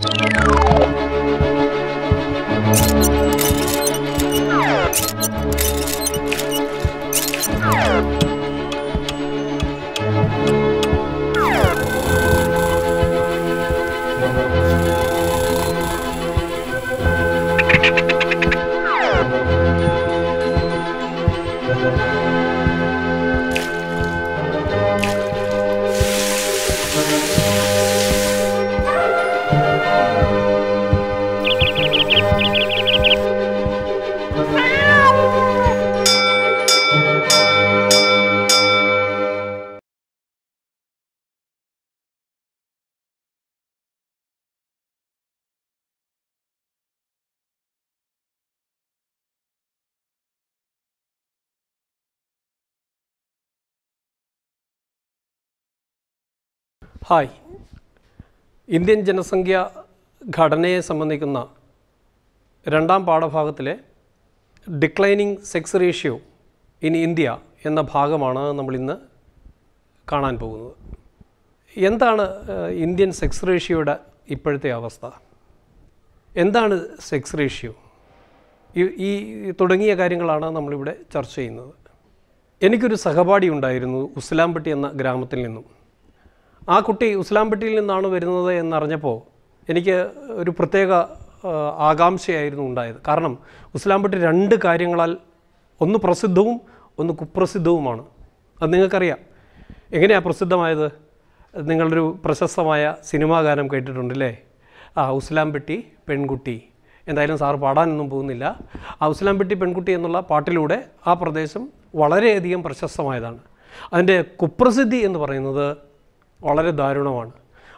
Thank you. Hi Indian ജനസംഖ്യ ഘടനയെ സംബന്ധിക്കുന്ന രണ്ടാം പാഠഭാഗത്തിലെ declining sex ratio in India എന്ന ഭാഗമാണ് നമ്മളിന്ന് കാണാൻ പോകുന്നത് എന്താണ് ഇന്ത്യൻ സെക്സ് റേഷ്യോയുടെ ഇപ്പോഴത്തെ അവസ്ഥ എന്താണ് സെക്സ് റേഷ്യോ ഈ തുടങ്ങിയ കാര്യങ്ങളാണ് നമ്മളിവിടെ ചർച്ച ചെയ്യുന്നത് എനിക്കൊരു സഹപാഠി ഉണ്ടായിരുന്നു ഉസ്ലാംപട്ടി എന്ന ഗ്രാമത്തിൽ നിന്നും ആ കുട്ടി ഉസ്ലാംപെട്ടിയിൽ നിന്നാണ് വരുന്നത് എന്നറിഞ്ഞപ്പോൾ എനിക്ക് ഒരു പ്രത്യേക ആകാംക്ഷയായിരുന്നു ഉണ്ടായത് കാരണം ഉസ്ലാംപെട്ടി രണ്ട് കാര്യങ്ങളാൽ ഒന്ന് പ്രസിദ്ധവും ഒന്ന് കുപ്രസിദ്ധവുമാണ് അത് നിങ്ങൾക്കറിയാം എങ്ങനെയാണ് പ്രസിദ്ധമായത് നിങ്ങളൊരു പ്രശസ്തമായ സിനിമാ ഗാനം കേട്ടിട്ടുണ്ടല്ലേ ആ ഉസ്ലാംപെട്ടി പെൺകുട്ടി എന്തായാലും സാർ പാടാനൊന്നും പോകുന്നില്ല ആ ഉസ്ലാംപെട്ടി പെൺകുട്ടി എന്നുള്ള പാട്ടിലൂടെ ആ പ്രദേശം വളരെയധികം പ്രശസ്തമായതാണ് അതിൻ്റെ കുപ്രസിദ്ധി എന്ന് പറയുന്നത് വളരെ ദാരുണമാണ്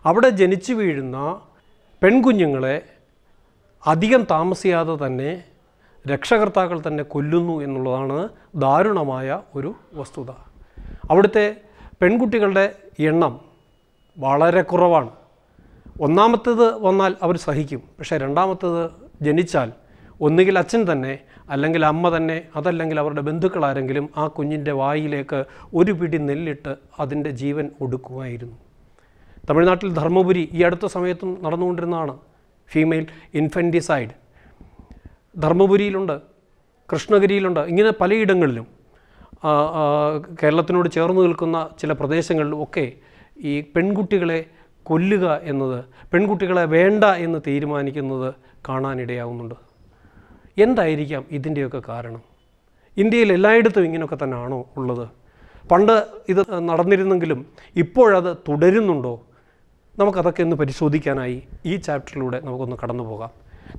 അവിടെ ജനിച്ചു വീഴുന്ന പെൺകുഞ്ഞുങ്ങളെ അധികം താമസിയാതെ തന്നെ രക്ഷകർത്താക്കൾ തന്നെ കൊല്ലുന്നു എന്നുള്ളതാണ് ദാരുണമായ ഒരു വസ്തുത അവിടുത്തെ പെൺകുട്ടികളുടെ എണ്ണം വളരെ കുറവാണ് ഒന്നാമത്തേത് വന്നാൽ അവർ സഹിക്കും പക്ഷേ രണ്ടാമത്തേത് ജനിച്ചാൽ ഒന്നുകിൽ അച്ഛൻ തന്നെ അല്ലെങ്കിൽ അമ്മ തന്നെ അതല്ലെങ്കിൽ അവരുടെ ബന്ധുക്കളാരെങ്കിലും ആ കുഞ്ഞിൻ്റെ വായിലേക്ക് ഒരു പിടി നെല്ലിട്ട് അതിൻ്റെ ജീവൻ ഒടുക്കുമായിരുന്നു തമിഴ്നാട്ടിൽ ധർമ്മപുരി ഈ അടുത്ത സമയത്തും നടന്നുകൊണ്ടിരുന്നതാണ് ഫീമെയിൽ ഇൻഫൻറ്റിസൈഡ് ധർമ്മപുരിയിലുണ്ട് കൃഷ്ണഗിരിയിലുണ്ട് ഇങ്ങനെ പലയിടങ്ങളിലും കേരളത്തിനോട് ചേർന്ന് നിൽക്കുന്ന ചില പ്രദേശങ്ങളിലും ഒക്കെ ഈ പെൺകുട്ടികളെ കൊല്ലുക എന്നത് പെൺകുട്ടികളെ വേണ്ട എന്ന് തീരുമാനിക്കുന്നത് കാണാനിടയാവുന്നുണ്ട് എന്തായിരിക്കാം ഇതിൻ്റെയൊക്കെ കാരണം ഇന്ത്യയിൽ എല്ലായിടത്തും ഇങ്ങനെയൊക്കെ തന്നെയാണോ ഉള്ളത് പണ്ട് ഇത് നടന്നിരുന്നെങ്കിലും ഇപ്പോഴത് തുടരുന്നുണ്ടോ നമുക്കതൊക്കെ ഒന്ന് പരിശോധിക്കാനായി ഈ ചാപ്റ്ററിലൂടെ നമുക്കൊന്ന് കടന്നു പോകാം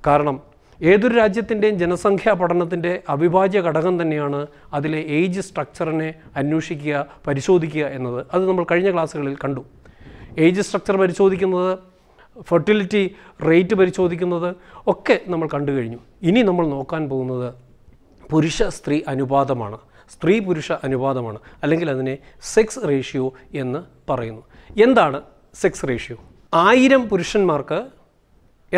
കാരണം ഏതൊരു രാജ്യത്തിൻ്റെയും ജനസംഖ്യാ പഠനത്തിൻ്റെ അവിഭാജ്യ ഘടകം തന്നെയാണ് അതിലെ ഏജ് സ്ട്രക്ചറിനെ അന്വേഷിക്കുക പരിശോധിക്കുക എന്നത് അത് നമ്മൾ കഴിഞ്ഞ ക്ലാസ്സുകളിൽ കണ്ടു ഏജ് സ്ട്രക്ചർ പരിശോധിക്കുന്നത് ഫെർട്ടിലിറ്റി റേറ്റ് പരിശോധിക്കുന്നത് ഒക്കെ നമ്മൾ കണ്ടു കഴിഞ്ഞു ഇനി നമ്മൾ നോക്കാൻ പോകുന്നത് പുരുഷ സ്ത്രീ അനുപാതമാണ് സ്ത്രീ പുരുഷ അനുപാതമാണ് അല്ലെങ്കിൽ അതിനെ സെക്സ് റേഷ്യോ എന്ന് പറയുന്നു എന്താണ് സെക്സ് റേഷ്യോ ആയിരം പുരുഷന്മാർക്ക്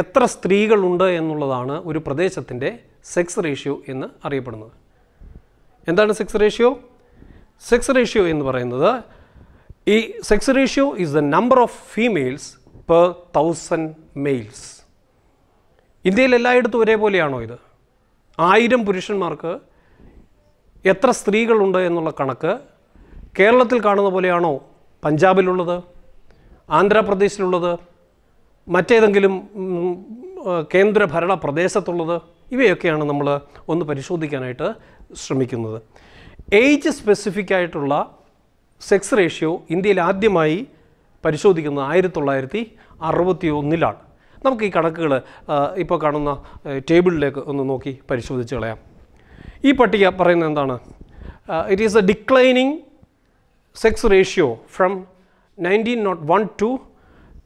എത്ര സ്ത്രീകളുണ്ട് എന്നുള്ളതാണ് ഒരു പ്രദേശത്തിൻ്റെ സെക്സ് റേഷ്യോ എന്ന് അറിയപ്പെടുന്നത് എന്താണ് സെക്സ് റേഷ്യോ സെക്സ് റേഷ്യോ എന്ന് പറയുന്നത് ഈ sex ratio is the number of females per thousand males ഇന്ത്യയിൽ എല്ലായിടത്തും ഒരേപോലെയാണോ ഇത് ആയിരം പുരുഷന്മാർക്ക് എത്ര സ്ത്രീകളുണ്ട് എന്നുള്ള കണക്ക് കേരളത്തിൽ കാണുന്ന പോലെയാണോ പഞ്ചാബിലുള്ളത് ആന്ധ്രാപ്രദേശിലുള്ളത് മറ്റേതെങ്കിലും കേന്ദ്രഭരണ പ്രദേശത്തുള്ളത് ഇവയൊക്കെയാണ് നമ്മൾ ഒന്ന് പരിശോധിക്കാനായിട്ട് ശ്രമിക്കുന്നത് ഏജ് സ്പെസിഫിക് ആയിട്ടുള്ള സെക്സ് റേഷ്യോ ഇന്ത്യയിൽ ആദ്യമായി പരിശോധിക്കുന്നത് ആയിരത്തി തൊള്ളായിരത്തി അറുപത്തി ഒന്നിലാണ് നമുക്ക് ഈ കണക്കുകൾ ഇപ്പോൾ കാണുന്ന ടേബിളിലേക്ക് ഒന്ന് നോക്കി പരിശോധിച്ച് കളയാം ഈ പട്ടിക പറയുന്നത് എന്താണ് it is a declining sex ratio from nineteen nought one to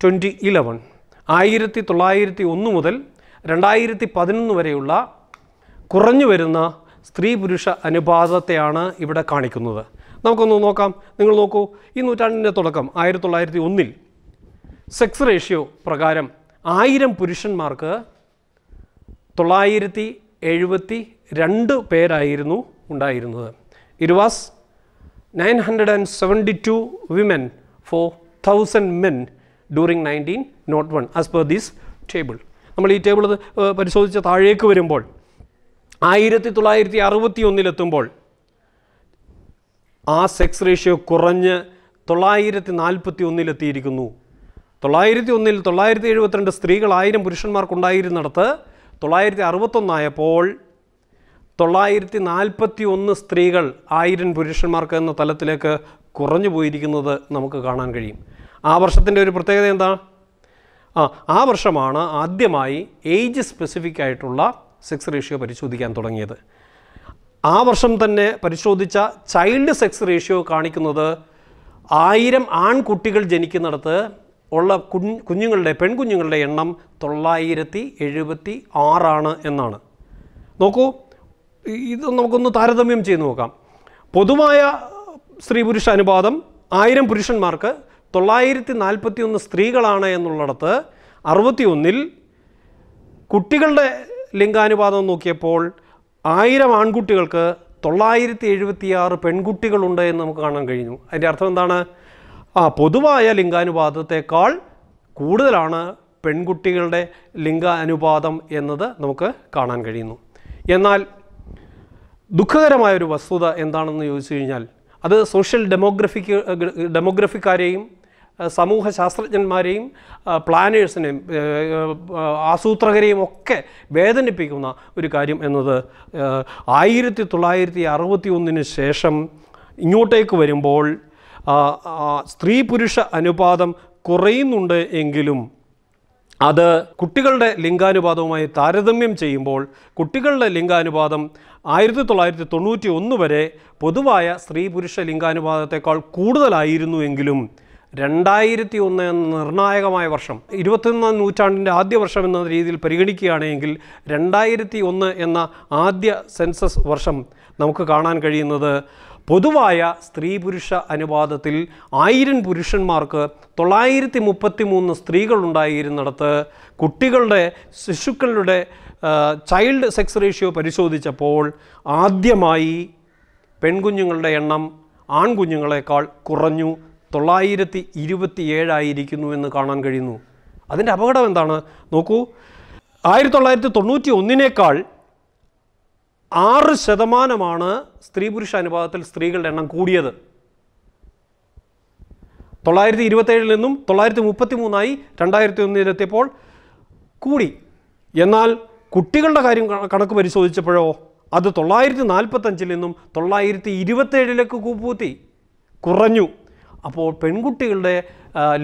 twenty eleven ആയിരത്തി തൊള്ളായിരത്തി ഒന്ന് മുതൽ രണ്ടായിരത്തി പതിനൊന്ന് വരെയുള്ള കുറഞ്ഞു വരുന്ന സ്ത്രീ പുരുഷ അനുപാതത്തെയാണ് ഇവിടെ കാണിക്കുന്നത് നമുക്കൊന്ന് നോക്കാം നിങ്ങൾ നോക്കൂ ഈ നൂറ്റാണ്ടിൻ്റെ തുടക്കം ആയിരത്തി തൊള്ളായിരത്തി ഒന്നിൽ സെക്സ് റേഷ്യോ പ്രകാരം ആയിരം പുരുഷന്മാർക്ക് തൊള്ളായിരത്തി എഴുപത്തി രണ്ട് പേരായിരുന്നു ഉണ്ടായിരുന്നത് it was nine hundred and seventy two women for thousand men during nineteen nought one as per these table നമ്മൾ ഈ ടേബിൾ പരിശോധിച്ച് താഴേക്ക് വരുമ്പോൾ ആയിരത്തി തൊള്ളായിരത്തി അറുപത്തി ഒന്നിലെത്തുമ്പോൾ ആ സെക്സ് റേഷ്യോ കുറഞ്ഞ് തൊള്ളായിരത്തി നാൽപ്പത്തി ഒന്നിലെത്തിയിരിക്കുന്നു തൊള്ളായിരത്തി ഒന്നിൽ തൊള്ളായിരത്തി എഴുപത്തിരണ്ട് സ്ത്രീകൾ ആയിരം പുരുഷന്മാർക്കുണ്ടായിരുന്നിടത്ത് തൊള്ളായിരത്തി അറുപത്തൊന്നായപ്പോൾ തൊള്ളായിരത്തി നാൽപ്പത്തി ഒന്ന് സ്ത്രീകൾ ആയിരം പുരുഷന്മാർക്ക് എന്ന തലത്തിലേക്ക് കുറഞ്ഞു പോയിരിക്കുന്നത് നമുക്ക് കാണാൻ കഴിയും ആ വർഷത്തിൻ്റെ ഒരു പ്രത്യേകത എന്താ ആ ആ വർഷമാണ് ആദ്യമായി ഏജ് സ്പെസിഫിക് ആയിട്ടുള്ള സെക്സ് റേഷ്യോ പരിശോധിക്കാൻ തുടങ്ങിയത് ആ വർഷം തന്നെ പരിശോധിച്ച ചൈൽഡ് സെക്സ് റേഷ്യോ കാണിക്കുന്നത് ആയിരം ആൺകുട്ടികൾ ജനിക്കുന്നിടത്ത് ഉള്ള കുഞ്ഞുങ്ങളുടെ പെൺകുഞ്ഞുങ്ങളുടെ എണ്ണം തൊള്ളായിരത്തി എഴുപത്തി ആറാണ് എന്നാണ് നോക്കൂ ഇത് നമുക്കൊന്ന് താരതമ്യം ചെയ്ത് നോക്കാം പൊതുവായ സ്ത്രീ പുരുഷ അനുപാതം ആയിരം പുരുഷന്മാർക്ക് തൊള്ളായിരത്തി നാൽപ്പത്തി ഒന്ന് സ്ത്രീകളാണ് എന്നുള്ളിടത്ത് അറുപത്തി ഒന്നിൽ കുട്ടികളുടെ ലിംഗാനുപാതം നോക്കിയപ്പോൾ ആയിരം ആൺകുട്ടികൾക്ക് തൊള്ളായിരത്തി എഴുപത്തിയാറ് പെൺകുട്ടികളുണ്ട് എന്ന് നമുക്ക് കാണാൻ കഴിഞ്ഞു അതിൻ്റെ അർത്ഥം എന്താണ് ആ പൊതുവായ ലിംഗാനുപാതത്തെക്കാൾ കൂടുതലാണ് പെൺകുട്ടികളുടെ ലിംഗാനുപാതം എന്നത് നമുക്ക് കാണാൻ കഴിയുന്നു എന്നാൽ ദുഃഖകരമായൊരു വസ്തുത എന്താണെന്ന് ചോദിച്ചു കഴിഞ്ഞാൽ അത് സോഷ്യൽ ഡെമോഗ്രഫിക്ക് ഡെമോഗ്രഫിക്കാരെയും സമൂഹ ശാസ്ത്രജ്ഞന്മാരെയും പ്ലാനേഴ്സിനെയും ആസൂത്രകരെയും ഒക്കെ വേദനിപ്പിക്കുന്ന ഒരു കാര്യം എന്നത് ആയിരത്തി തൊള്ളായിരത്തി അറുപത്തി ഒന്നിന് ശേഷം ഇങ്ങോട്ടേക്ക് വരുമ്പോൾ സ്ത്രീ പുരുഷ അനുപാതം കുറയുന്നുണ്ട് എങ്കിലും അത് കുട്ടികളുടെ ലിംഗാനുപാതവുമായി താരതമ്യം ചെയ്യുമ്പോൾ കുട്ടികളുടെ ലിംഗാനുപാതം ആയിരത്തി തൊള്ളായിരത്തി തൊണ്ണൂറ്റി ഒന്ന് വരെ പൊതുവായ സ്ത്രീ പുരുഷ ലിംഗാനുപാതത്തെക്കാൾ കൂടുതലായിരുന്നു എങ്കിലും രണ്ടായിരത്തി ഒന്ന് എന്ന നിർണായകമായ വർഷം ഇരുപത്തൊന്നാം നൂറ്റാണ്ടിൻ്റെ ആദ്യ വർഷം എന്ന രീതിയിൽ പരിഗണിക്കുകയാണെങ്കിൽ രണ്ടായിരത്തി ഒന്ന് എന്ന ആദ്യ സെൻസസ് വർഷം നമുക്ക് കാണാൻ കഴിയുന്നത് പൊതുവായ സ്ത്രീ പുരുഷ അനുപാതത്തിൽ ആയിരം പുരുഷന്മാർക്ക് തൊള്ളായിരത്തി മുപ്പത്തി മൂന്ന് സ്ത്രീകളുണ്ടായിരുന്നിടത്ത് കുട്ടികളുടെ ശിശുക്കളുടെ ചൈൽഡ് സെക്സ് റേഷ്യോ പരിശോധിച്ചപ്പോൾ ആദ്യമായി പെൺകുഞ്ഞുങ്ങളുടെ എണ്ണം ആൺകുഞ്ഞുങ്ങളെക്കാൾ കുറഞ്ഞു തൊള്ളായിരത്തി ഇരുപത്തിയേഴായിരിക്കുന്നു എന്ന് കാണാൻ കഴിയുന്നു അതിൻ്റെ അപകടം എന്താണ് നോക്കൂ ആയിരത്തി തൊള്ളായിരത്തി തൊണ്ണൂറ്റി ഒന്നിനേക്കാൾ ആറ് ശതമാനമാണ് സ്ത്രീ പുരുഷ അനുപാതത്തിൽ സ്ത്രീകളുടെ എണ്ണം കൂടിയത് തൊള്ളായിരത്തി ഇരുപത്തേഴിൽ നിന്നും തൊള്ളായിരത്തി മുപ്പത്തി മൂന്നായി രണ്ടായിരത്തി ഒന്നിലെത്തിയപ്പോൾ കൂടി എന്നാൽ കുട്ടികളുടെ കാര്യം കണക്ക് പരിശോധിച്ചപ്പോഴോ അത് തൊള്ളായിരത്തി നാൽപ്പത്തഞ്ചിൽ നിന്നും തൊള്ളായിരത്തി ഇരുപത്തേഴിലേക്ക് കൂപ്പൂത്തി കുറഞ്ഞു അപ്പോൾ പെൺകുട്ടികളുടെ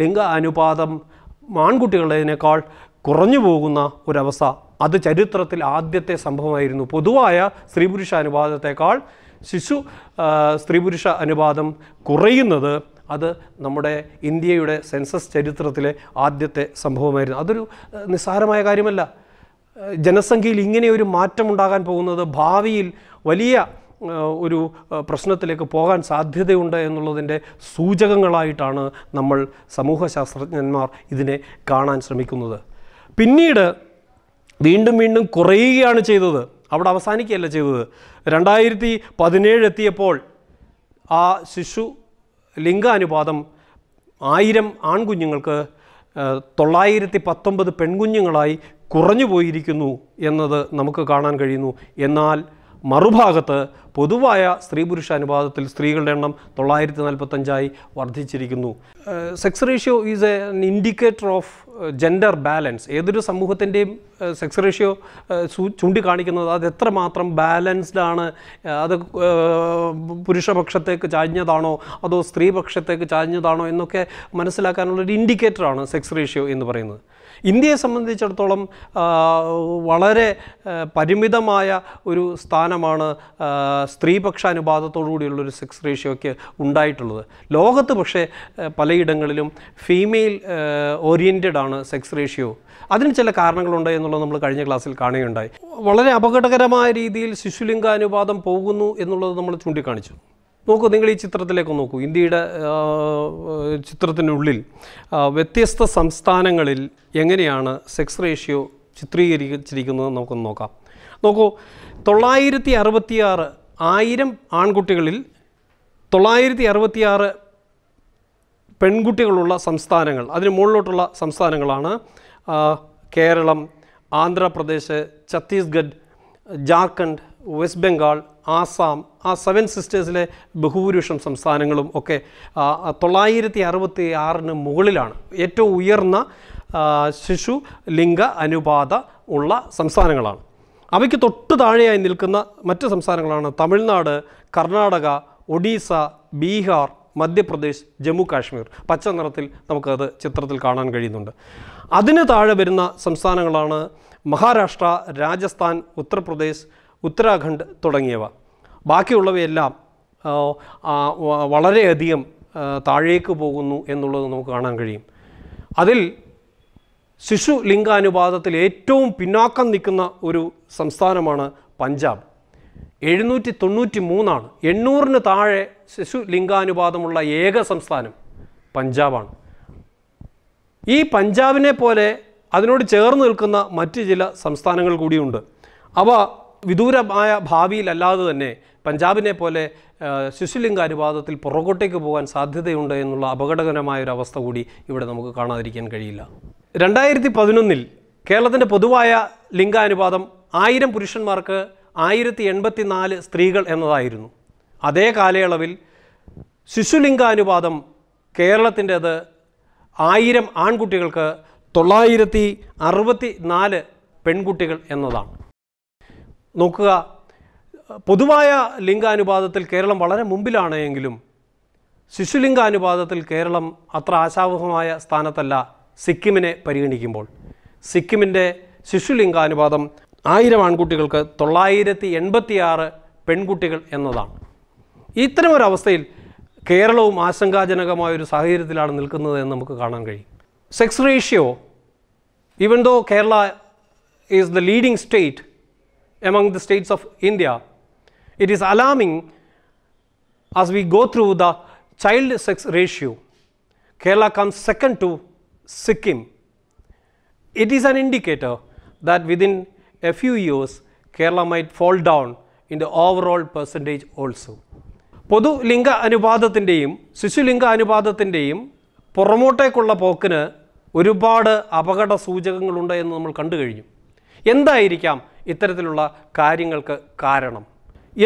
ലിംഗ അനുപാതം ആൺകുട്ടികളുടേതിനേക്കാൾ കുറഞ്ഞു പോകുന്ന ഒരവസ്ഥ അത് ചരിത്രത്തിൽ ആദ്യത്തെ സംഭവമായിരുന്നു പൊതുവായ സ്ത്രീ പുരുഷ അനുപാതത്തെക്കാൾ ശിശു സ്ത്രീ പുരുഷ അനുപാതം കുറയുന്നത് അത് നമ്മുടെ ഇന്ത്യയുടെ സെൻസസ് ചരിത്രത്തിലെ ആദ്യത്തെ സംഭവമായിരുന്നു അതൊരു നിസ്സാരമായ കാര്യമല്ല ജനസംഖ്യയിൽ ഇങ്ങനെ ഒരു മാറ്റം ഉണ്ടാകാൻ പോകുന്നത് ഭാവിയിൽ വലിയ ഒരു പ്രശ്നത്തിലേക്ക് പോകാൻ സാധ്യതയുണ്ട് എന്നുള്ളതിൻ്റെ സൂചകങ്ങളായിട്ടാണ് നമ്മൾ സമൂഹശാസ്ത്രജ്ഞന്മാർ ഇതിനെ കാണാൻ ശ്രമിക്കുന്നത് പിന്നീട് വീണ്ടും വീണ്ടും കുറയുകയാണ് ചെയ്തത് അവിടെ അവസാനിക്കുകയല്ല ചെയ്തത് രണ്ടായിരത്തി പതിനേഴ് എത്തിയപ്പോൾ ആ ശിശു ലിംഗാനുപാതം ആയിരം ആൺകുഞ്ഞുങ്ങൾക്ക് തൊള്ളായിരത്തി പത്തൊമ്പത് പെൺകുഞ്ഞുങ്ങളായി കുറഞ്ഞു പോയിരിക്കുന്നു എന്നത് നമുക്ക് കാണാൻ കഴിയുന്നു എന്നാൽ മറുഭാഗത്ത് പൊതുവായ സ്ത്രീ പുരുഷ അനുപാതത്തിൽ സ്ത്രീകളുടെ എണ്ണം തൊള്ളായിരത്തി നാൽപ്പത്തഞ്ചായി വർദ്ധിച്ചിരിക്കുന്നു sex ratio is an indicator of gender balance ഏതൊരു സമൂഹത്തിൻ്റെയും സെക്സ് റേഷ്യോ ചൂണ്ടിക്കാണിക്കുന്നത് അത് എത്രമാത്രം ബാലൻസ്ഡ് ആണ് അത് പുരുഷപക്ഷത്തേക്ക് ചാഞ്ഞതാണോ അതോ സ്ത്രീപക്ഷത്തേക്ക് ചാഞ്ഞതാണോ എന്നൊക്കെ മനസ്സിലാക്കാനുള്ള ഒരു ഇൻഡിക്കേറ്ററാണ് സെക്സ് റേഷ്യോ എന്ന് പറയുന്നത് ഇന്ത്യയെ സംബന്ധിച്ചിടത്തോളം വളരെ പരിമിതമായ ഒരു സ്ഥാനമാണ് സ്ത്രീപക്ഷ അനുപാതത്തോടുകൂടിയുള്ളൊരു സെക്സ് റേഷ്യോയ്ക്ക് ഉണ്ടായിട്ടുള്ളത് ലോകത്ത് പക്ഷേ പലയിടങ്ങളിലും ഫീമെയിൽ ഓറിയൻറ്റഡ് ആണ് സെക്സ് റേഷ്യോ അതിന് ചില കാരണങ്ങളുണ്ട് എന്നുള്ളത് നമ്മൾ കഴിഞ്ഞ ക്ലാസ്സിൽ കാണുകയുണ്ടായി വളരെ അപകടകരമായ രീതിയിൽ ശിശുലിംഗാനുപാതം പോകുന്നു എന്നുള്ളത് നമ്മൾ ചൂണ്ടിക്കാണിച്ചു നോക്കൂ നിങ്ങൾ ഈ ചിത്രത്തിലേക്ക് നോക്കൂ ഇന്ത്യയുടെ ചിത്രത്തിനുള്ളിൽ വ്യത്യസ്ത സംസ്ഥാനങ്ങളിൽ എങ്ങനെയാണ് സെക്സ് റേഷ്യോ ചിത്രീകരിച്ചിരിക്കുന്നത് നമുക്കൊന്ന് നോക്കാം നോക്കൂ തൊള്ളായിരത്തി അറുപത്തിയാറ് ആയിരം ആൺകുട്ടികളിൽ തൊള്ളായിരത്തി അറുപത്തിയാറ് പെൺകുട്ടികളുള്ള സംസ്ഥാനങ്ങൾ അതിന് മുകളിലോട്ടുള്ള സംസ്ഥാനങ്ങളാണ് കേരളം ആന്ധ്രാപ്രദേശ് ഛത്തീസ്ഗഡ് ജാർഖണ്ഡ് വെസ്റ്റ് ബംഗാൾ ആസാം ആ സെവൻ സിസ്റ്റേഴ്സിലെ ബഹുഭൂരിപക്ഷം സംസ്ഥാനങ്ങളും ഒക്കെ തൊള്ളായിരത്തി അറുപത്തി ആറിന് മുകളിലാണ് ഏറ്റവും ഉയർന്ന ശിശു ലിംഗ അനുപാത ഉള്ള സംസ്ഥാനങ്ങളാണ് അവയ്ക്ക് തൊട്ട് താഴെയായി നിൽക്കുന്ന മറ്റ് സംസ്ഥാനങ്ങളാണ് തമിഴ്നാട് കർണാടക ഒഡീസ ബീഹാർ മധ്യപ്രദേശ് ജമ്മു കാശ്മീർ പച്ച നിറത്തിൽ നമുക്കത് ചിത്രത്തിൽ കാണാൻ കഴിയുന്നുണ്ട് അതിന് താഴെ വരുന്ന സംസ്ഥാനങ്ങളാണ് മഹാരാഷ്ട്ര രാജസ്ഥാൻ ഉത്തർപ്രദേശ് ഉത്തരാഖണ്ഡ് തുടങ്ങിയവ ബാക്കിയുള്ളവയെല്ലാം വളരെയധികം താഴേക്ക് പോകുന്നു എന്നുള്ളത് നമുക്ക് കാണാൻ കഴിയും അതിൽ ശിശു ലിംഗാനുപാതത്തിൽ ഏറ്റവും പിന്നാക്കം നിൽക്കുന്ന ഒരു സംസ്ഥാനമാണ് പഞ്ചാബ് എഴുന്നൂറ്റി തൊണ്ണൂറ്റി മൂന്നാണ് എണ്ണൂറിന് താഴെ ശിശു ലിംഗാനുപാതമുള്ള ഏക സംസ്ഥാനം പഞ്ചാബാണ് ഈ പഞ്ചാബിനെ പോലെ അതിനോട് ചേർന്ന് നിൽക്കുന്ന മറ്റ് ചില സംസ്ഥാനങ്ങൾ കൂടിയുണ്ട് അവ വിദൂരമായ ഭാവിയിലല്ലാതെ തന്നെ പഞ്ചാബിനെ പോലെ ശിശുലിംഗ അനുപാതത്തിൽ പുറകോട്ടേക്ക് പോകാൻ സാധ്യതയുണ്ട് എന്നുള്ള അപകടകരമായ ഒരു അവസ്ഥ കൂടി ഇവിടെ നമുക്ക് കാണാതിരിക്കാൻ കഴിയില്ല രണ്ടായിരത്തി പതിനൊന്നിൽ കേരളത്തിൻ്റെ പൊതുവായ ലിംഗാനുപാതം ആയിരം പുരുഷന്മാർക്ക് ആയിരത്തി എൺപത്തി നാല് സ്ത്രീകൾ എന്നതായിരുന്നു അതേ കാലയളവിൽ ശിശുലിംഗാനുപാതം കേരളത്തിൻ്റേത് ആയിരം ആൺകുട്ടികൾക്ക് തൊള്ളായിരത്തി അറുപത്തി നാല് പെൺകുട്ടികൾ എന്നതാണ് നോക്കുക പൊതുവായ ലിംഗാനുപാതത്തിൽ കേരളം വളരെ മുമ്പിലാണ് എങ്കിലും ശിശുലിംഗാനുപാതത്തിൽ കേരളം അത്ര ആശാവഹമായ സ്ഥാനത്തല്ല സിക്കിമിനെ പരിഗണിക്കുമ്പോൾ സിക്കിമിൻ്റെ ശിശുലിംഗാനുപാതം ആയിരം ആൺകുട്ടികൾക്ക് തൊള്ളായിരത്തി എൺപത്തിയാറ് പെൺകുട്ടികൾ എന്നതാണ് ഇത്തരമൊരവസ്ഥയിൽ കേരളവും ആശങ്കാജനകമായ ഒരു സാഹചര്യത്തിലാണ് നിൽക്കുന്നത് എന്ന് നമുക്ക് കാണാൻ കഴിയും sex ratio even though Kerala is the leading state among the states of India It is alarming as we go through the child sex ratio. Kerala comes second to Sikkim. It is an indicator that within a few years Kerala might fall down in the overall percentage also. പൊതു ലിംഗ അനുപാതത്തിൻ്റെയും ശിശുലിംഗ അനുപാതത്തിൻ്റെയും പുറമോട്ടേക്കുള്ള പോക്കിന് ഒരുപാട് അപകട സൂചകങ്ങളുണ്ട് എന്ന് നമ്മൾ കണ്ടു കഴിഞ്ഞു എന്തായിരിക്കാം ഇത്തരത്തിലുള്ള കാര്യങ്ങൾക്ക് കാരണം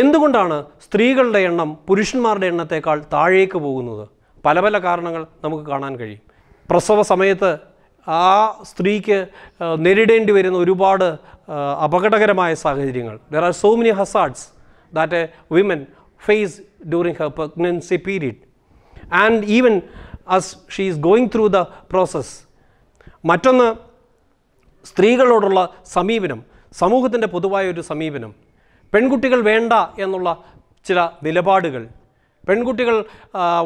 എന്തുകൊണ്ടാണ് സ്ത്രീകളുടെ എണ്ണം പുരുഷന്മാരുടെ എണ്ണത്തേക്കാൾ താഴേക്ക് പോകുന്നത് പല പല കാരണങ്ങൾ നമുക്ക് കാണാൻ കഴിയും പ്രസവ സമയത്ത് ആ സ്ത്രീക്ക് നേരിടേണ്ടി വരുന്ന ഒരുപാട് അപകടകരമായ സാഹചര്യങ്ങൾ there are so many hazards that a women face during her pregnancy period and even as she is going through the process മറ്റൊന്ന് സ്ത്രീകളോടുള്ള സമീപനം സമൂഹത്തിൻ്റെ പൊതുവായ ഒരു സമീപനം പെൺകുട്ടികൾ വേണ്ട എന്നുള്ള ചില നിലപാടുകൾ പെൺകുട്ടികൾ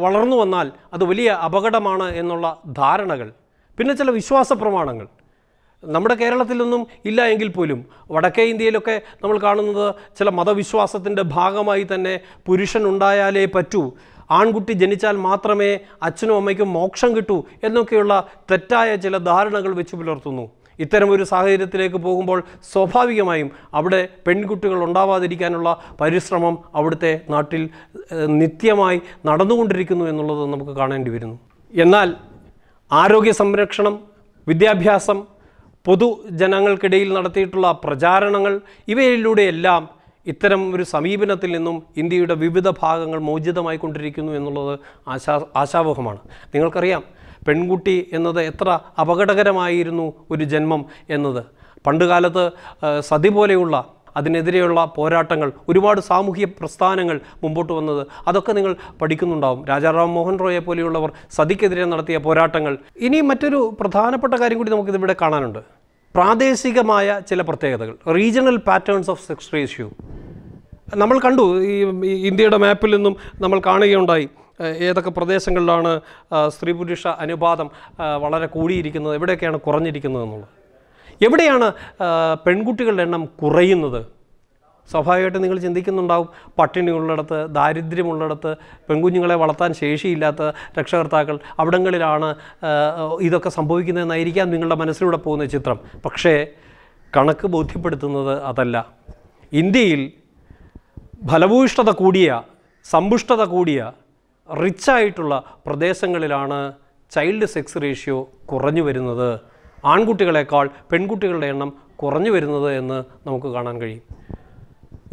വളർന്നു വന്നാൽ അത് വലിയ അപകടമാണ് എന്നുള്ള ധാരണകൾ പിന്നെ ചില വിശ്വാസ പ്രമാണങ്ങൾ നമ്മുടെ കേരളത്തിലൊന്നും ഇല്ല എങ്കിൽ പോലും വടക്കേ ഇന്ത്യയിലൊക്കെ നമ്മൾ കാണുന്നത് ചില മതവിശ്വാസത്തിൻ്റെ ഭാഗമായി തന്നെ പുരുഷൻ ഉണ്ടായാലേ പറ്റൂ ആൺകുട്ടി ജനിച്ചാൽ മാത്രമേ അച്ഛനും അമ്മയ്ക്കും മോക്ഷം കിട്ടൂ എന്നൊക്കെയുള്ള തെറ്റായ ചില ധാരണകൾ വെച്ച് പുലർത്തുന്നു ഇത്തരമൊരു സാഹചര്യത്തിലേക്ക് പോകുമ്പോൾ സ്വാഭാവികമായും അവിടെ പെൺകുട്ടികൾ ഉണ്ടാവാതിരിക്കാനുള്ള പരിശ്രമം അവിടുത്തെ നാട്ടിൽ നിത്യമായി നടന്നുകൊണ്ടിരിക്കുന്നു എന്നുള്ളത് നമുക്ക് കാണേണ്ടി വരുന്നു എന്നാൽ ആരോഗ്യ സംരക്ഷണം വിദ്യാഭ്യാസം പൊതുജനങ്ങൾക്കിടയിൽ നടത്തിയിട്ടുള്ള പ്രചാരണങ്ങൾ ഇവയിലൂടെയെല്ലാം ഇത്തരം ഒരു സമീപനത്തിൽ നിന്നും ഇന്ത്യയുടെ വിവിധ ഭാഗങ്ങൾ മോചിതമായിക്കൊണ്ടിരിക്കുന്നു എന്നുള്ളത് ആശാ ആശാവഹമാണ് നിങ്ങൾക്കറിയാം പെൺകുട്ടി എന്നത് എത്ര അപകടകരമായിരുന്നു ഒരു ജന്മം എന്നത് പണ്ടുകാലത്ത് സതി പോലെയുള്ള അതിനെതിരെയുള്ള പോരാട്ടങ്ങൾ ഒരുപാട് സാമൂഹിക പ്രസ്ഥാനങ്ങൾ മുമ്പോട്ട് വന്നത് അതൊക്കെ നിങ്ങൾ പഠിക്കുന്നുണ്ടാവും രാജാറാം മോഹൻ റോയെ പോലെയുള്ളവർ സതിക്കെതിരെ നടത്തിയ പോരാട്ടങ്ങൾ ഇനി മറ്റൊരു പ്രധാനപ്പെട്ട കാര്യം കൂടി നമുക്കിതിവിടെ കാണാനുണ്ട് പ്രാദേശികമായ ചില പ്രത്യേകതകൾ regional patterns of sex ratio നമ്മൾ കണ്ടു ഈ ഇന്ത്യയുടെ മാപ്പിൽ നിന്നും നമ്മൾ കാണുകയുണ്ടായി ഏതൊക്കെ പ്രദേശങ്ങളിലാണ് സ്ത്രീ പുരുഷ അനുപാതം വളരെ കൂടിയിരിക്കുന്നത് എവിടെയൊക്കെയാണ് കുറഞ്ഞിരിക്കുന്നത് എന്നുള്ളത് എവിടെയാണ് പെൺകുട്ടികളുടെ എണ്ണം കുറയുന്നത് സ്വാഭാവികമായിട്ടും നിങ്ങൾ ചിന്തിക്കുന്നുണ്ടാവും പട്ടിണിയുള്ളിടത്ത് ദാരിദ്ര്യമുള്ളിടത്ത് പെൺകുഞ്ഞുങ്ങളെ വളർത്താൻ ശേഷിയില്ലാത്ത രക്ഷകർത്താക്കൾ അവിടങ്ങളിലാണ് ഇതൊക്കെ സംഭവിക്കുന്നതെന്നായിരിക്കാം നിങ്ങളുടെ മനസ്സിലൂടെ പോകുന്ന ചിത്രം പക്ഷേ കണക്ക് ബോധ്യപ്പെടുത്തുന്നത് അതല്ല ഇന്ത്യയിൽ ഫലഭൂയിഷ്ഠത കൂടിയ സമ്പുഷ്ടത കൂടിയ റിച്ചായിട്ടുള്ള പ്രദേശങ്ങളിലാണ് ചൈൽഡ് സെക്സ് റേഷ്യോ കുറഞ്ഞു വരുന്നത് ആൺകുട്ടികളെക്കാൾ പെൺകുട്ടികളുടെ എണ്ണം കുറഞ്ഞു വരുന്നത് എന്ന് നമുക്ക് കാണാൻ കഴിയും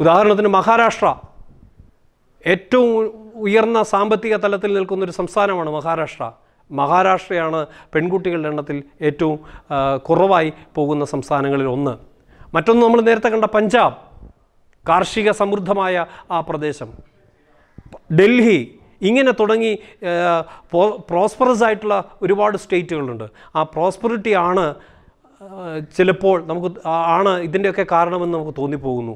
ഉദാഹരണത്തിന് മഹാരാഷ്ട്ര ഏറ്റവും ഉയർന്ന സാമ്പത്തിക തലത്തിൽ നിൽക്കുന്നൊരു സംസ്ഥാനമാണ് മഹാരാഷ്ട്ര മഹാരാഷ്ട്രയാണ് പെൺകുട്ടികളുടെ എണ്ണത്തിൽ ഏറ്റവും കുറവായി പോകുന്ന സംസ്ഥാനങ്ങളിൽ ഒന്ന് മറ്റൊന്ന് നമ്മൾ നേരത്തെ കണ്ട പഞ്ചാബ് കാർഷിക സമൃദ്ധമായ ആ പ്രദേശം ഡൽഹി ഇങ്ങനെ തുടങ്ങി പ്രോസ്പറസ് ആയിട്ടുള്ള ഒരുപാട് സ്റ്റേറ്റുകളുണ്ട് ആ പ്രോസ്പെറിറ്റി ആണ് ചിലപ്പോൾ നമുക്ക് ആണ് ഇതിൻ്റെയൊക്കെ കാരണമെന്ന് നമുക്ക് തോന്നിപ്പോകുന്നു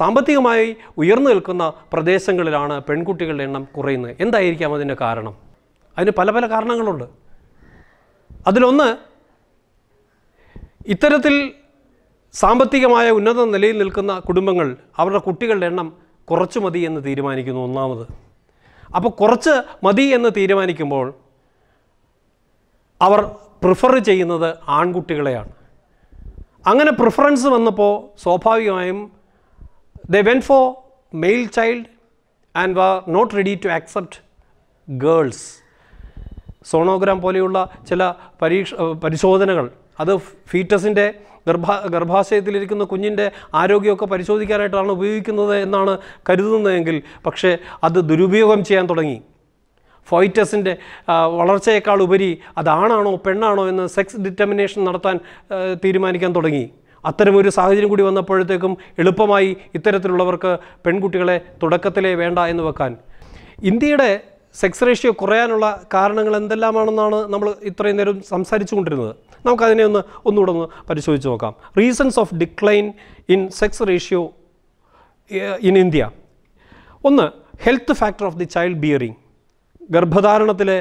സാമ്പത്തികമായി ഉയർന്നു നിൽക്കുന്ന പ്രദേശങ്ങളിലാണ് പെൺകുട്ടികളുടെ എണ്ണം കുറയുന്നത് എന്തായിരിക്കാം അതിൻ്റെ കാരണം അതിന് പല പല കാരണങ്ങളുണ്ട് അതിലൊന്ന് ഇത്തരത്തിൽ സാമ്പത്തികമായ ഉന്നത നിലയിൽ നിൽക്കുന്ന കുടുംബങ്ങൾ അവരുടെ കുട്ടികളുടെ എണ്ണം കുറച്ചു മതി എന്ന് തീരുമാനിക്കുന്നു ഒന്നാമത് അപ്പോൾ കുറച്ച് മതി എന്ന് തീരുമാനിക്കുമ്പോൾ അവർ പ്രിഫർ ചെയ്യുന്നത് ആൺകുട്ടികളെയാണ് അങ്ങനെ പ്രിഫറൻസ് വന്നപ്പോൾ സ്വാഭാവികമായും they went for male child and were not ready to accept girls sonogram പോലെയുള്ള ചില പരീക്ഷ പരിശോധനകൾ അത് ഫീറ്റസിൻ്റെ ഗർഭാ ഗർഭാശയത്തിലിരിക്കുന്ന കുഞ്ഞിൻ്റെ ആരോഗ്യമൊക്കെ പരിശോധിക്കാനായിട്ടാണ് ഉപയോഗിക്കുന്നത് എന്നാണ് കരുതുന്നതെങ്കിൽ പക്ഷേ അത് ദുരുപയോഗം ചെയ്യാൻ തുടങ്ങി ഫൈറ്റസിൻ്റെ വളർച്ചയേക്കാൾ ഉപരി അതാണാണോ പെണ്ണാണോ എന്ന് സെക്സ് ഡിറ്റർമിനേഷൻ നടത്താൻ തീരുമാനിക്കാൻ തുടങ്ങി അത്തരമൊരു സാഹചര്യം കൂടി വന്നപ്പോഴത്തേക്കും എളുപ്പമായി ഇത്തരത്തിലുള്ളവർക്ക് പെൺകുട്ടികളെ തുടക്കത്തിലേ വേണ്ട എന്ന് വെക്കാൻ ഇന്ത്യയുടെ സെക്സ് റേഷ്യോ കുറയാനുള്ള കാരണങ്ങൾ എന്തെല്ലാമാണെന്നാണ് നമ്മൾ ഇത്രയും നേരം സംസാരിച്ചു കൊണ്ടിരുന്നത് നമുക്കതിനെ ഒന്ന് ഒന്നുകൂടെ ഒന്ന് പരിശോധിച്ച് നോക്കാം reasons of decline in sex ratio in India ഒന്ന് health factor of the child bearing ഗർഭധാരണത്തിലെ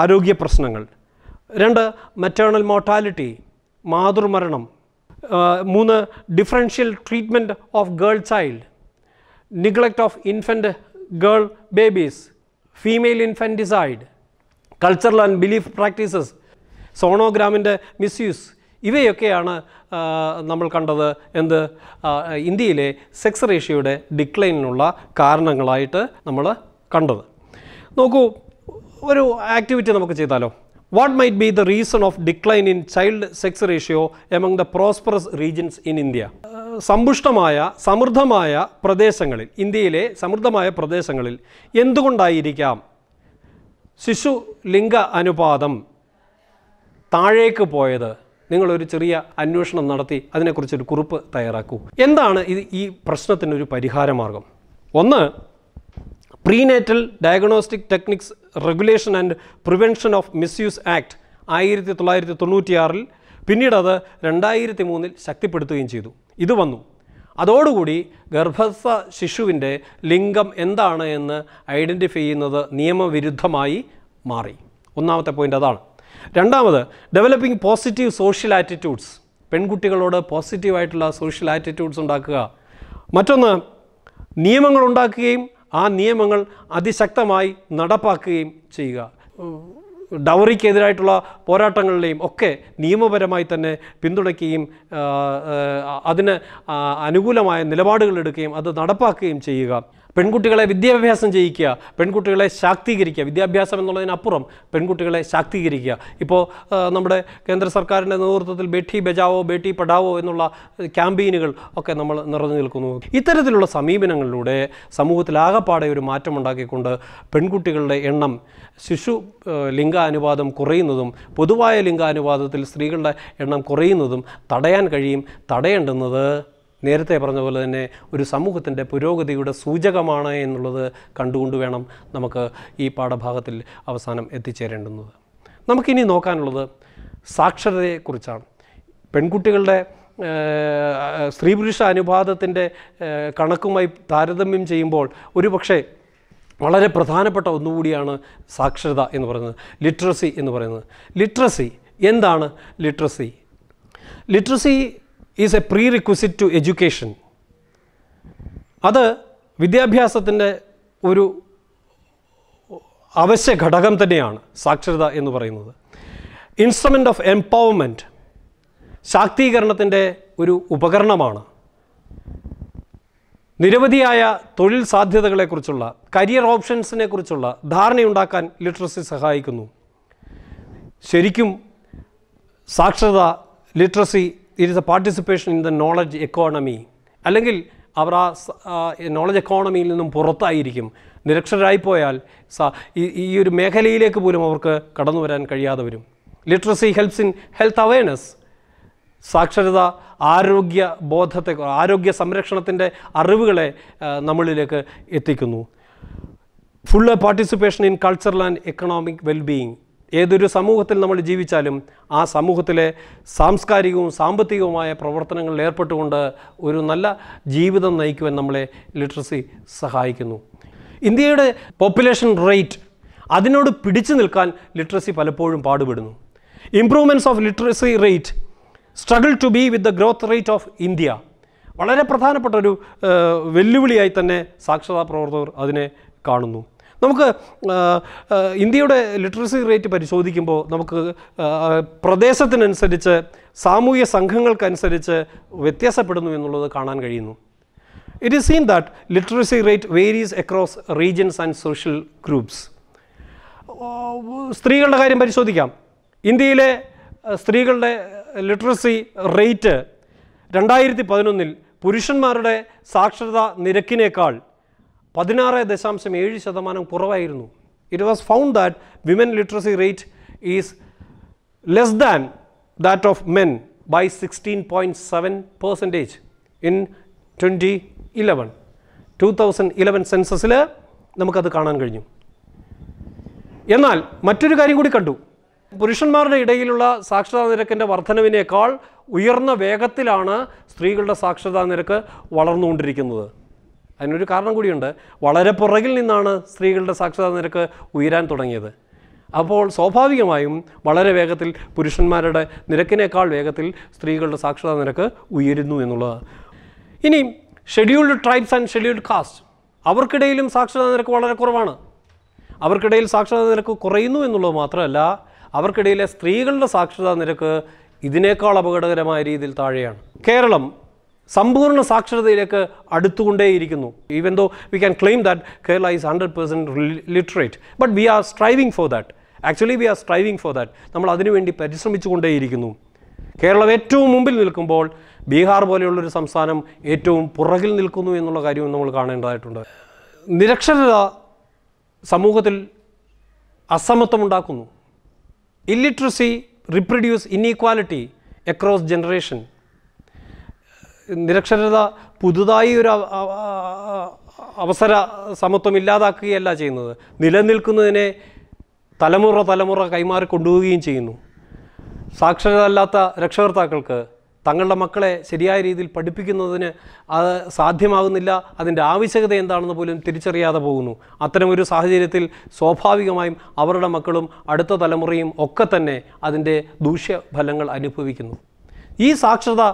ആരോഗ്യ പ്രശ്നങ്ങൾ രണ്ട് മെറ്റേണൽ മോർട്ടാലിറ്റി മാതൃമരണം മൂന്ന് differential treatment of girl child neglect of infant girl babies female infanticide cultural and belief practices സോണോഗ്രാമിൻ്റെ misuse ഇവയൊക്കെയാണ് നമ്മൾ കണ്ടത് എന്ത് ഇന്ത്യയിലെ സെക്സ് റേഷ്യോയുടെ ഡിക്ലൈനിനുള്ള കാരണങ്ങളായിട്ട് നമ്മൾ കണ്ടത് നോക്കൂ ഒരു ആക്ടിവിറ്റി നമുക്ക് ചെയ്താലോ what might be the reason of decline in child sex ratio among the prosperous regions in India സമ്പുഷ്ടമായ സമൃദ്ധമായ പ്രദേശങ്ങളിൽ ഇന്ത്യയിലെ സമൃദ്ധമായ പ്രദേശങ്ങളിൽ എന്തുകൊണ്ടായിരിക്കാം ശിശു ലിംഗ അനുപാതം താഴേക്ക് പോയത് നിങ്ങളൊരു ചെറിയ അന്വേഷണം നടത്തി അതിനെക്കുറിച്ചൊരു കുറിപ്പ് തയ്യാറാക്കൂ എന്താണ് ഇത് ഈ പ്രശ്നത്തിനൊരു പരിഹാരമാർഗം ഒന്ന് prenatal diagnostic techniques regulation and prevention of misuse act ആയിരത്തി തൊള്ളായിരത്തി തൊണ്ണൂറ്റിയാറിൽ പിന്നീട് അത് രണ്ടായിരത്തി മൂന്നിൽ ശക്തിപ്പെടുത്തുകയും ചെയ്തു ഇത് വന്നു അതോടുകൂടി ഗർഭസ്ഥ ശിശുവിൻ്റെ ലിംഗം എന്താണ് എന്ന് ഐഡൻറ്റിഫൈ ചെയ്യുന്നത് നിയമവിരുദ്ധമായി മാറി ഒന്നാമത്തെ പോയിൻ്റ് അതാണ് രണ്ടാമത് ഡെവലപ്പിംഗ് പോസിറ്റീവ് സോഷ്യൽ ആറ്റിറ്റ്യൂഡ്സ് പെൺകുട്ടികളോട് പോസിറ്റീവായിട്ടുള്ള സോഷ്യൽ ആറ്റിറ്റ്യൂഡ്സ് ഉണ്ടാക്കുക മറ്റൊന്ന് നിയമങ്ങൾ ഉണ്ടാക്കുകയും ആ നിയമങ്ങൾ അതിശക്തമായി നടപ്പാക്കുകയും ചെയ്യുക ഡൗറിക്കെതിരായിട്ടുള്ള പോരാട്ടങ്ങളിലെയും ഒക്കെ നിയമപരമായി തന്നെ പിന്തുണയ്ക്കുകയും അതിന് അനുകൂലമായ നിലപാടുകൾ എടുക്കുകയും അത് നടപ്പാക്കുകയും ചെയ്യുക പെൺകുട്ടികളെ വിദ്യാഭ്യാസം ചെയ്യിക്കുക പെൺകുട്ടികളെ ശാക്തീകരിക്കുക വിദ്യാഭ്യാസം എന്നുള്ളതിനപ്പുറം പെൺകുട്ടികളെ ശാക്തീകരിക്കുക ഇപ്പോൾ നമ്മുടെ കേന്ദ്ര സർക്കാരിൻ്റെ നേതൃത്വത്തിൽ ബേട്ടി ബജാവോ ബേട്ടി പഠാവോ എന്നുള്ള ക്യാമ്പയിനുകൾ ഒക്കെ നമ്മൾ നിറഞ്ഞു നിൽക്കുന്നു ഇത്തരത്തിലുള്ള സമീപനങ്ങളിലൂടെ സമൂഹത്തിലാകപ്പാടെ ഒരു ഉണ്ടാക്കിക്കൊണ്ട് പെൺകുട്ടികളുടെ എണ്ണം ശിശു ലിംഗാനുപാതം കുറയുന്നതും പൊതുവായ ലിംഗാനുപാതത്തിൽ സ്ത്രീകളുടെ എണ്ണം കുറയുന്നതും തടയാൻ കഴിയും തടയേണ്ടുന്നത് നേരത്തെ പറഞ്ഞ പോലെ തന്നെ ഒരു സമൂഹത്തിൻ്റെ പുരോഗതിയുടെ സൂചകമാണ് എന്നുള്ളത് കണ്ടുകൊണ്ട് വേണം നമുക്ക് ഈ പാഠഭാഗത്തിൽ അവസാനം എത്തിച്ചേരേണ്ടുന്നത് നമുക്കിനി നോക്കാനുള്ളത് സാക്ഷരതയെക്കുറിച്ചാണ് പെൺകുട്ടികളുടെ സ്ത്രീ പുരുഷ അനുപാതത്തിൻ്റെ കണക്കുമായി താരതമ്യം ചെയ്യുമ്പോൾ ഒരു പക്ഷേ വളരെ പ്രധാനപ്പെട്ട ഒന്നുകൂടിയാണ് സാക്ഷരത എന്ന് പറയുന്നത് ലിറ്ററസി എന്ന് പറയുന്നത് ലിറ്ററസി എന്താണ് literacy literacy is a prerequisite to education അത് വിദ്യാഭ്യാസത്തിൻ്റെ ഒരു അവശ്യ ഘടകം തന്നെയാണ് സാക്ഷരത എന്ന് പറയുന്നത് ഇൻസ്ട്രുമെൻ്റ് ഓഫ് എംപവർമെൻറ്റ് ശാക്തീകരണത്തിൻ്റെ ഒരു ഉപകരണമാണ് നിരവധിയായ തൊഴിൽ സാധ്യതകളെക്കുറിച്ചുള്ള കരിയർ ഓപ്ഷൻസിനെ കുറിച്ചുള്ള ധാരണയുണ്ടാക്കാൻ ലിറ്ററസി സഹായിക്കുന്നു ശരിക്കും സാക്ഷരത literacy it is a participation in the knowledge economy അല്ലെങ്കിൽ അവർ ആ നോളജ് എക്കോണമിയിൽ നിന്നും പുറത്തായിരിക്കും നിരക്ഷരായിപ്പോയാൽ സ ഈ ഒരു മേഖലയിലേക്ക് പോലും അവർക്ക് കടന്നു വരാൻ കഴിയാതെ വരും literacy helps in health awareness സാക്ഷരത ആരോഗ്യ ബോധത്തെ ആരോഗ്യ സംരക്ഷണത്തിൻ്റെ അറിവുകളെ നമ്മളിലേക്ക് എത്തിക്കുന്നു full participation in cultural and economic wellbeing ഏതൊരു സമൂഹത്തിൽ നമ്മൾ ജീവിച്ചാലും ആ സമൂഹത്തിലെ സാംസ്കാരികവും സാമ്പത്തികവുമായ പ്രവർത്തനങ്ങളിൽ ഏർപ്പെട്ടുകൊണ്ട് ഒരു നല്ല ജീവിതം നയിക്കുവാൻ നമ്മളെ ലിറ്ററസി സഹായിക്കുന്നു ഇന്ത്യയുടെ പോപ്പുലേഷൻ റേറ്റ് അതിനോട് പിടിച്ചു നിൽക്കാൻ ലിറ്ററസി പലപ്പോഴും പാടുപെടുന്നു improvements of literacy rate struggle to be with the growth rate of India വളരെ പ്രധാനപ്പെട്ട ഒരു വെല്ലുവിളിയായി തന്നെ സാക്ഷരതാ പ്രവർത്തകർ അതിനെ കാണുന്നു നമുക്ക് ഇന്ത്യയുടെ ലിറ്ററസി റേറ്റ് പരിശോധിക്കുമ്പോൾ നമുക്ക് പ്രദേശത്തിനനുസരിച്ച് സാമൂഹ്യ സംഘങ്ങൾക്കനുസരിച്ച് വ്യത്യാസപ്പെടുന്നു എന്നുള്ളത് കാണാൻ കഴിയുന്നു it is seen that literacy rate varies across regions and social groups സ്ത്രീകളുടെ കാര്യം പരിശോധിക്കാം ഇന്ത്യയിലെ സ്ത്രീകളുടെ ലിറ്ററസി റേറ്റ് രണ്ടായിരത്തി പതിനൊന്നിൽ പുരുഷന്മാരുടെ സാക്ഷരതാ നിരക്കിനേക്കാൾ പതിനാറ് ദശാംശം ഏഴ് ശതമാനം കുറവായിരുന്നു it was found that women literacy rate is less than that of men by 16.7 percentage in 2011 two thousand eleven സെൻസസിൽ നമുക്കത് കാണാൻ കഴിഞ്ഞു എന്നാൽ മറ്റൊരു കാര്യം കൂടി കണ്ടു പുരുഷന്മാരുടെ ഇടയിലുള്ള സാക്ഷരതാ നിരക്കിൻ്റെ വർധനവിനേക്കാൾ ഉയർന്ന വേഗത്തിലാണ് സ്ത്രീകളുടെ സാക്ഷരതാ നിരക്ക് വളർന്നുകൊണ്ടിരിക്കുന്നത് അതിനൊരു കാരണം കൂടിയുണ്ട് വളരെ പുറകിൽ നിന്നാണ് സ്ത്രീകളുടെ സാക്ഷരതാ നിരക്ക് ഉയരാൻ തുടങ്ങിയത് അപ്പോൾ സ്വാഭാവികമായും വളരെ വേഗത്തിൽ പുരുഷന്മാരുടെ നിരക്കിനേക്കാൾ വേഗത്തിൽ സ്ത്രീകളുടെ സാക്ഷരതാ നിരക്ക് ഉയരുന്നു എന്നുള്ളത് ഇനി scheduled tribes and scheduled caste അവർക്കിടയിലും സാക്ഷരതാ നിരക്ക് വളരെ കുറവാണ് അവർക്കിടയിൽ സാക്ഷരതാ നിരക്ക് കുറയുന്നു എന്നുള്ളത് മാത്രമല്ല അവർക്കിടയിലെ സ്ത്രീകളുടെ സാക്ഷരതാ നിരക്ക് ഇതിനേക്കാൾ അപകടകരമായ രീതിയിൽ താഴെയാണ് കേരളം സമ്പൂർണ്ണ സാക്ഷരതയിലേക്ക് അടുത്തുകൊണ്ടേയിരിക്കുന്നു even though we can claim that Kerala is hundred percent literate but we are striving for that actually we are striving for that നമ്മൾ അതിനുവേണ്ടി പരിശ്രമിച്ചുകൊണ്ടേയിരിക്കുന്നു കേരളം ഏറ്റവും മുമ്പിൽ നിൽക്കുമ്പോൾ ബീഹാർ പോലെയുള്ളൊരു സംസ്ഥാനം ഏറ്റവും പുറകിൽ നിൽക്കുന്നു എന്നുള്ള കാര്യവും നമ്മൾ കാണേണ്ടതായിട്ടുണ്ട് നിരക്ഷരത സമൂഹത്തിൽ അസമത്വമുണ്ടാക്കുന്നു illiteracy reproduce inequality across generation നിരക്ഷരത പുതുതായി ഒരു അവസര സമത്വം ഇല്ലാതാക്കുകയല്ല ചെയ്യുന്നത് നിലനിൽക്കുന്നതിനെ തലമുറ തലമുറ കൈമാറി കൊണ്ടുപോവുകയും ചെയ്യുന്നു സാക്ഷരതല്ലാത്ത രക്ഷകർത്താക്കൾക്ക് തങ്ങളുടെ മക്കളെ ശരിയായ രീതിയിൽ പഠിപ്പിക്കുന്നതിന് അത് സാധ്യമാകുന്നില്ല അതിൻ്റെ ആവശ്യകത എന്താണെന്ന് പോലും തിരിച്ചറിയാതെ പോകുന്നു അത്തരമൊരു സാഹചര്യത്തിൽ സ്വാഭാവികമായും അവരുടെ മക്കളും അടുത്ത തലമുറയും ഒക്കെ തന്നെ അതിൻ്റെ ദൂഷ്യഫലങ്ങൾ അനുഭവിക്കുന്നു ഈ സാക്ഷരത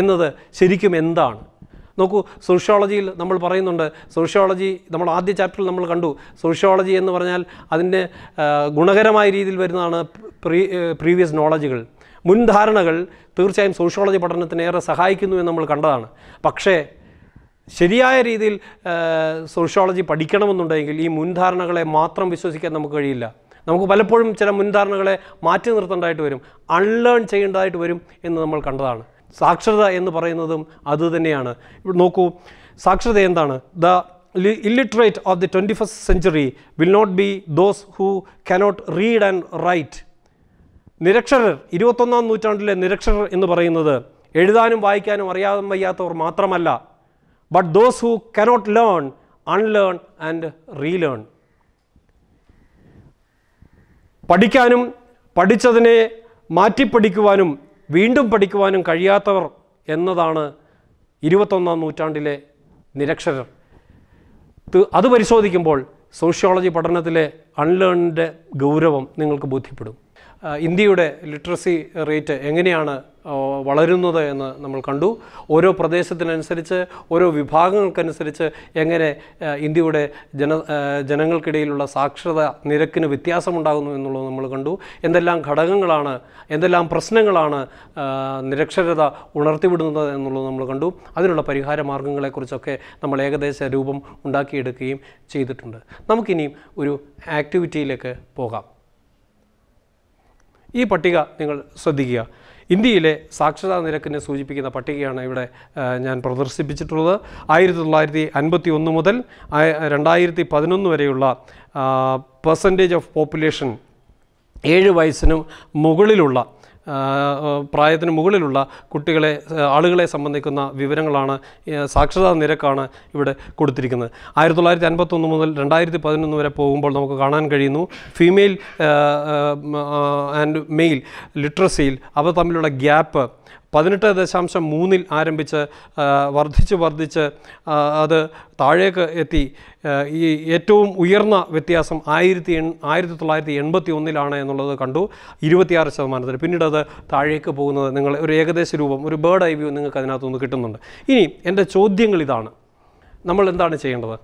എന്നത് ശരിക്കും എന്താണ് നോക്കൂ സോഷ്യോളജിയിൽ നമ്മൾ പറയുന്നുണ്ട് സോഷ്യോളജി നമ്മൾ ആദ്യ ചാപ്റ്ററിൽ നമ്മൾ കണ്ടു സോഷ്യോളജി എന്ന് പറഞ്ഞാൽ അതിൻ്റെ ഗുണകരമായ രീതിയിൽ വരുന്നതാണ് പ്രീ പ്രീവിയസ് നോളജുകൾ മുൻധാരണകൾ തീർച്ചയായും സോഷ്യോളജി പഠനത്തിന് ഏറെ സഹായിക്കുന്നു എന്ന് നമ്മൾ കണ്ടതാണ് പക്ഷേ ശരിയായ രീതിയിൽ സോഷ്യോളജി പഠിക്കണമെന്നുണ്ടെങ്കിൽ ഈ മുൻധാരണകളെ മാത്രം വിശ്വസിക്കാൻ നമുക്ക് കഴിയില്ല നമുക്ക് പലപ്പോഴും ചില മുൻധാരണകളെ മാറ്റി നിർത്തേണ്ടതായിട്ട് വരും അൺലേൺ ചെയ്യേണ്ടതായിട്ട് വരും എന്ന് നമ്മൾ കണ്ടതാണ് സാക്ഷരത എന്ന് പറയുന്നതും അതുതന്നെയാണ് ഇവിടെ നോക്കൂ സാക്ഷരത എന്താണ് the of the twenty first century will not be those who cannot read and write. നിരക്ഷരർ ഇരുപത്തൊന്നാം നൂറ്റാണ്ടിലെ നിരക്ഷരർ എന്ന് പറയുന്നത് എഴുതാനും വായിക്കാനും അറിയാൻ വയ്യാത്തവർ മാത്രമല്ല but those who cannot learn unlearn and relearn പഠിക്കാനും പഠിച്ചതിനെ മാറ്റിപ്പഠിക്കുവാനും വീണ്ടും പഠിക്കുവാനും കഴിയാത്തവർ എന്നതാണ് ഇരുപത്തൊന്നാം നൂറ്റാണ്ടിലെ നിരക്ഷരർ അത് പരിശോധിക്കുമ്പോൾ സോഷ്യോളജി പഠനത്തിലെ അൺലേണിൻ്റെ ഗൗരവം നിങ്ങൾക്ക് ബോധ്യപ്പെടും ഇന്ത്യയുടെ ലിറ്ററസി റേറ്റ് എങ്ങനെയാണ് വളരുന്നത് എന്ന് നമ്മൾ കണ്ടു ഓരോ പ്രദേശത്തിനനുസരിച്ച് ഓരോ വിഭാഗങ്ങൾക്കനുസരിച്ച് എങ്ങനെ ഇന്ത്യയുടെ ജന ജനങ്ങൾക്കിടയിലുള്ള സാക്ഷരത നിരക്കിന് വ്യത്യാസമുണ്ടാകുന്നു എന്നുള്ളത് നമ്മൾ കണ്ടു എന്തെല്ലാം ഘടകങ്ങളാണ് എന്തെല്ലാം പ്രശ്നങ്ങളാണ് നിരക്ഷരത ഉണർത്തിവിടുന്നത് എന്നുള്ളത് നമ്മൾ കണ്ടു അതിനുള്ള പരിഹാര മാർഗങ്ങളെക്കുറിച്ചൊക്കെ നമ്മൾ ഏകദേശ രൂപം ഉണ്ടാക്കിയെടുക്കുകയും ചെയ്തിട്ടുണ്ട് നമുക്കിനിയും ഒരു ആക്ടിവിറ്റിയിലേക്ക് പോകാം ഈ പട്ടിക നിങ്ങൾ ശ്രദ്ധിക്കുക ഇന്ത്യയിലെ സാക്ഷരതാ നിരക്കിനെ സൂചിപ്പിക്കുന്ന പട്ടികയാണ് ഇവിടെ ഞാൻ പ്രദർശിപ്പിച്ചിട്ടുള്ളത് ആയിരത്തി തൊള്ളായിരത്തി അൻപത്തി ഒന്ന് മുതൽ രണ്ടായിരത്തി പതിനൊന്ന് വരെയുള്ള പെർസെൻറ്റേജ് ഓഫ് പോപ്പുലേഷൻ ഏഴ് വയസ്സിനും മുകളിലുള്ള പ്രായത്തിന് മുകളിലുള്ള കുട്ടികളെ ആളുകളെ സംബന്ധിക്കുന്ന വിവരങ്ങളാണ് സാക്ഷരതാ നിരക്കാണ് ഇവിടെ കൊടുത്തിരിക്കുന്നത് ആയിരത്തി തൊള്ളായിരത്തി അൻപത്തൊന്ന് മുതൽ രണ്ടായിരത്തി പതിനൊന്ന് വരെ പോകുമ്പോൾ നമുക്ക് കാണാൻ കഴിയുന്നു ഫീമെയിൽ ആൻഡ് മെയിൽ ലിറ്ററസിയിൽ അവ തമ്മിലുള്ള ഗ്യാപ്പ് പതിനെട്ട് ദശാംശം മൂന്നിൽ ആരംഭിച്ച് വർദ്ധിച്ച് വർദ്ധിച്ച് അത് താഴേക്ക് എത്തി ഈ ഏറ്റവും ഉയർന്ന വ്യത്യാസം ആയിരത്തി എൺ ആയിരത്തി തൊള്ളായിരത്തി എൺപത്തി ഒന്നിലാണ് എന്നുള്ളത് കണ്ടു ഇരുപത്തിയാറ് ശതമാനത്തിന് പിന്നീട് അത് താഴേക്ക് പോകുന്നത് നിങ്ങൾ ഒരു ഏകദേശ രൂപം ഒരു ബേർഡ് ഐ വ്യൂ നിങ്ങൾക്ക് അതിനകത്തുനിന്ന് കിട്ടുന്നുണ്ട് ഇനി എൻ്റെ ചോദ്യങ്ങൾ ഇതാണ് നമ്മൾ എന്താണ് ചെയ്യേണ്ടത്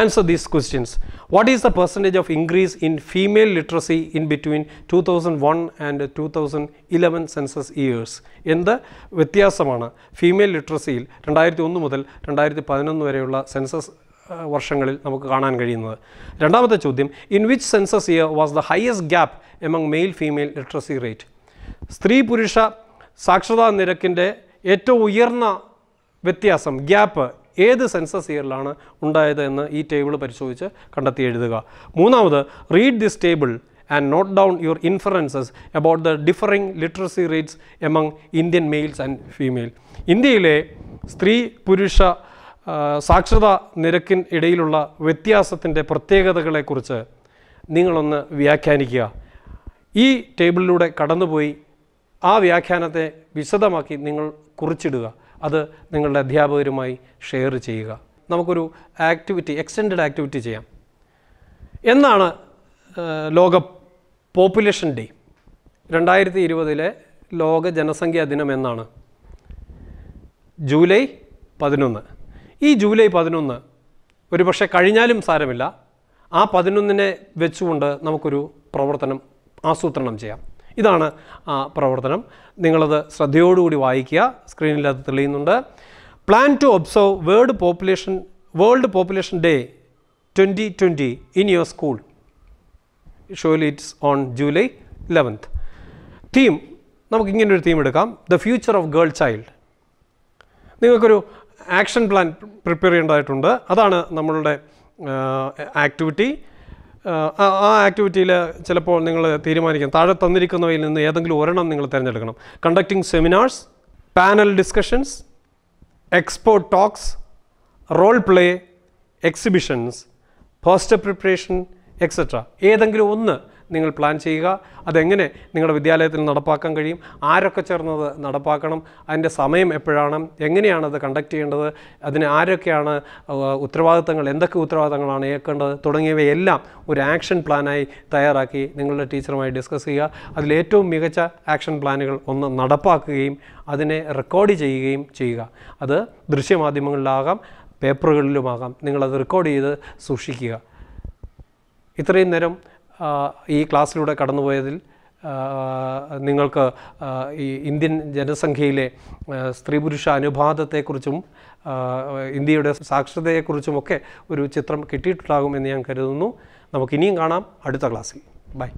answer these questions what is the percentage of increase in female literacy in between two thousand one and two thousand eleven census years എന്ത് വ്യത്യാസമാണ് ഫീമെയിൽ ലിറ്ററസിയിൽ രണ്ടായിരത്തി ഒന്ന് മുതൽ രണ്ടായിരത്തി പതിനൊന്ന് വരെയുള്ള സെൻസസ് വർഷങ്ങളിൽ നമുക്ക് കാണാൻ കഴിയുന്നത് രണ്ടാമത്തെ ചോദ്യം in which census year was the highest gap among male female literacy rate സ്ത്രീ പുരുഷ സാക്ഷരതാ നിരക്കിൻ്റെ ഏറ്റവും ഉയർന്ന വ്യത്യാസം ഗ്യാപ്പ് ഏത് സെൻസസ് ഇയറിലാണ് ഉണ്ടായത് എന്ന് ഈ ടേബിൾ പരിശോധിച്ച് കണ്ടെത്തി എഴുതുക മൂന്നാമത് read this table and note down your inferences about the differing literacy rates among Indian males and female ഇന്ത്യയിലെ സ്ത്രീ പുരുഷ സാക്ഷരതാ നിരക്കിൻ ഇടയിലുള്ള വ്യത്യാസത്തിൻ്റെ പ്രത്യേകതകളെക്കുറിച്ച് നിങ്ങളൊന്ന് വ്യാഖ്യാനിക്കുക ഈ ടേബിളിലൂടെ കടന്നുപോയി ആ വ്യാഖ്യാനത്തെ വിശദമാക്കി നിങ്ങൾ കുറിച്ചിടുക അത് നിങ്ങളുടെ അധ്യാപകരുമായി ഷെയർ ചെയ്യുക നമുക്കൊരു ആക്ടിവിറ്റി എക്സ്റ്റെൻഡ് ആക്ടിവിറ്റി ചെയ്യാം എന്നാണ് ലോക പോപ്പുലേഷൻ ഡേ രണ്ടായിരത്തി ഇരുപതിലെ ലോക ജനസംഖ്യാ ദിനം എന്നാണ് ജൂലൈ പതിനൊന്ന് ഈ ജൂലൈ പതിനൊന്ന് ഒരു പക്ഷേ കഴിഞ്ഞാലും സാരമില്ല ആ പതിനൊന്നിനെ വെച്ചുകൊണ്ട് നമുക്കൊരു പ്രവർത്തനം ആസൂത്രണം ചെയ്യാം ഇതാണ് ആ പ്രവർത്തനം നിങ്ങളത് ശ്രദ്ധയോടുകൂടി വായിക്കുക സ്ക്രീനിൽ അത് തെളിയുന്നുണ്ട് plan to observe world population world population day twenty twenty in your school ഷോയിൽ it's on July eleventh theme നമുക്ക് ഇങ്ങനൊരു തീം എടുക്കാം the future of girl child നിങ്ങൾക്കൊരു ആക്ഷൻ പ്ലാൻ പ്രിപ്പയർ ചെയ്യേണ്ടതായിട്ടുണ്ട് അതാണ് നമ്മളുടെ ആക്ടിവിറ്റി ആ ആക്ടിവിറ്റിയിൽ ചിലപ്പോൾ നിങ്ങൾ തീരുമാനിക്കണം താഴെ തന്നിരിക്കുന്നവയിൽ നിന്ന് ഏതെങ്കിലും ഒരെണ്ണം നിങ്ങൾ തിരഞ്ഞെടുക്കണം conducting seminars panel discussions expo talks role play exhibitions poster preparation etcetera ഏതെങ്കിലും ഒന്ന് നിങ്ങൾ പ്ലാൻ ചെയ്യുക അതെങ്ങനെ നിങ്ങളുടെ വിദ്യാലയത്തിൽ നടപ്പാക്കാൻ കഴിയും ആരൊക്കെ ചേർന്നത് നടപ്പാക്കണം അതിൻ്റെ സമയം എപ്പോഴാണ് എങ്ങനെയാണ് അത് കണ്ടക്ട് ചെയ്യേണ്ടത് അതിന് ആരൊക്കെയാണ് ഉത്തരവാദിത്തങ്ങൾ എന്തൊക്കെ ഉത്തരവാദിത്തങ്ങളാണ് ഏൽക്കേണ്ടത് തുടങ്ങിയവയെല്ലാം ഒരു ആക്ഷൻ പ്ലാനായി തയ്യാറാക്കി നിങ്ങളുടെ ടീച്ചറുമായി ഡിസ്കസ് ചെയ്യുക അതിലേറ്റവും മികച്ച ആക്ഷൻ പ്ലാനുകൾ ഒന്ന് നടപ്പാക്കുകയും അതിനെ റെക്കോർഡ് ചെയ്യുകയും ചെയ്യുക അത് ദൃശ്യമാധ്യമങ്ങളിലാകാം പേപ്പറുകളിലുമാകാം നിങ്ങളത് റെക്കോർഡ് ചെയ്ത് സൂക്ഷിക്കുക ഇത്രയും നേരം ഈ ക്ലാസ്സിലൂടെ കടന്നുപോയതിൽ നിങ്ങൾക്ക് ഈ ഇന്ത്യൻ ജനസംഖ്യയിലെ സ്ത്രീ പുരുഷ അനുപാതത്തെക്കുറിച്ചും ഇന്ത്യയുടെ സാക്ഷരതയെക്കുറിച്ചുമൊക്കെ ഒരു ചിത്രം കിട്ടിയിട്ടുണ്ടാകുമെന്ന് ഞാൻ കരുതുന്നു നമുക്കിനിയും കാണാം അടുത്ത ക്ലാസ്സിൽ ബൈ